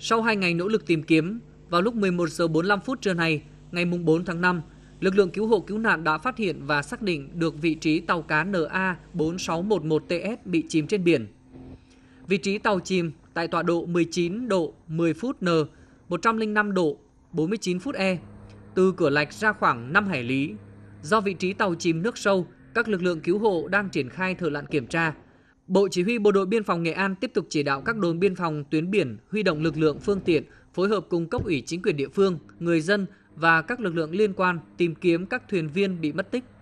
Sau 2 ngày nỗ lực tìm kiếm, vào lúc 11 giờ 45 phút trưa nay, ngày 4 tháng 5, lực lượng cứu hộ cứu nạn đã phát hiện và xác định được vị trí tàu cá NA 4611TS bị chìm trên biển. Vị trí tàu chìm tại tọa độ 19 độ 10 phút N, 105 độ 49 phút E, từ cửa lạch ra khoảng 5 hải lý. Do vị trí tàu chìm nước sâu, các lực lượng cứu hộ đang triển khai thợ lặn kiểm tra, Bộ Chỉ huy Bộ đội Biên phòng Nghệ An tiếp tục chỉ đạo các đồn biên phòng tuyến biển huy động lực lượng phương tiện, phối hợp cùng cấp ủy chính quyền địa phương, người dân và các lực lượng liên quan tìm kiếm các thuyền viên bị mất tích